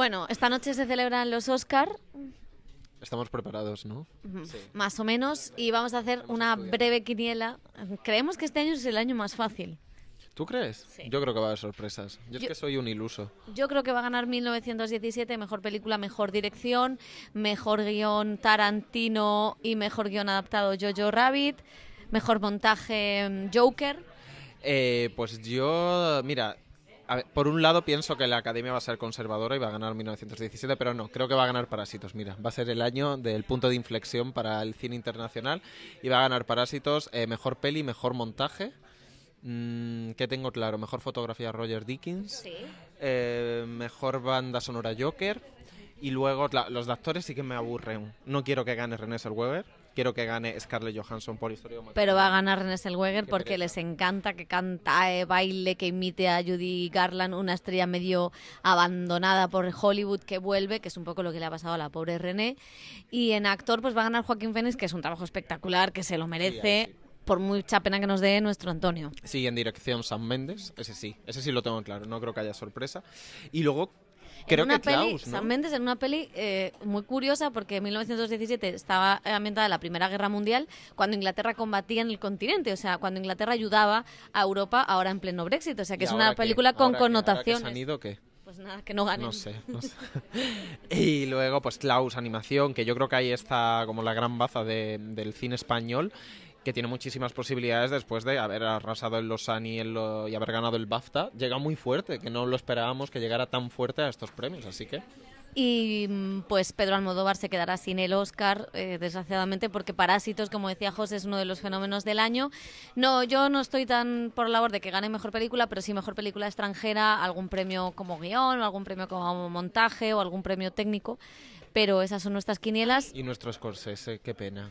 Bueno, esta noche se celebran los Oscar. Estamos preparados, ¿no? Más o menos, y vamos a hacer una breve quiniela. Creemos que este año es el año más fácil. ¿Tú crees? Yo creo que va a haber sorpresas. Yo, es que soy un iluso. Yo creo que va a ganar 1917, mejor película, mejor dirección, mejor guión Tarantino y mejor guión adaptado Jojo Rabbit, mejor montaje mm, Joker. Eh, pues yo, mira, por un lado pienso que la academia va a ser conservadora y va a ganar 1917, pero no, creo que va a ganar Parásitos. Mira, va a ser el año del punto de inflexión para el cine internacional y va a ganar Parásitos, eh, mejor peli, mejor montaje. que mm, ¿Qué tengo claro? Mejor fotografía Roger Dickens. Eh, mejor banda sonora Joker. Y luego los actores sí que me aburren. No quiero que gane René Zellweger quiero que gane Scarlett Johansson por historia Pero va a ganar René Selweger porque les encanta que canta, baile, que imite a Judy Garland, una estrella medio abandonada por Hollywood que vuelve, que es un poco lo que le ha pasado a la pobre René. Y en actor pues va a ganar Joaquín Fénix, que es un trabajo espectacular, que se lo merece. por mucha pena que nos dé nuestro Antonio. Sí, en dirección San Méndez, ese sí, ese sí lo tengo claro, no creo que haya sorpresa. Y luego Creo que Klaus, ¿no? Mendes en una peli eh, muy curiosa porque en 1917 estaba ambientada la Primera Guerra Mundial cuando Inglaterra combatía en el continente, o sea, cuando Inglaterra ayudaba a Europa ahora en pleno Brexit, o sea, que es una película con connotaciones. han ido, ¿qué? pues nada, que no ganen. No sé. y luego, pues Klaus Animación, que yo creo que ahí está como la gran baza del cine español que tiene muchísimas posibilidades después de haber arrasado el los y, haber ganado el BAFTA, llega muy fuerte, que no lo esperábamos que llegara tan fuerte a estos premios, así que... Y mm, pues Pedro Almodóvar se quedará sin el Oscar, eh, desgraciadamente, porque Parásitos, como decía José, es uno de los fenómenos del año. No, yo no estoy tan por la labor de que gane mejor película, pero sí mejor película extranjera, algún premio como guión, o algún premio como montaje, o algún premio técnico. Pero esas son nuestras quinielas. Y nuestro Scorsese, qué pena.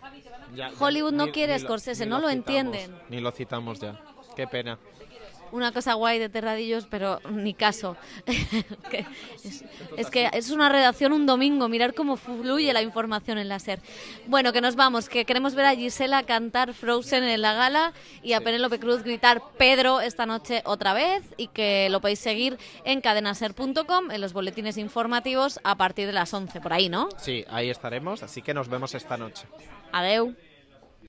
Hollywood no quiere ni Scorsese, no lo, entienden. Ni lo citamos ya. Qué pena una cosa guay de Terradillos, pero ni caso. es, que es una redacción un domingo, mirar cómo fluye la información en la SER. Bueno, que nos vamos, que queremos ver a Gisela cantar Frozen en la gala y a Penélope Cruz gritar Pedro esta noche otra vez y que lo podéis seguir en cadenaser.com, en los boletines informativos a partir de las 11, por ahí, ¿no? Sí, ahí estaremos, así que nos vemos esta noche. Adeu.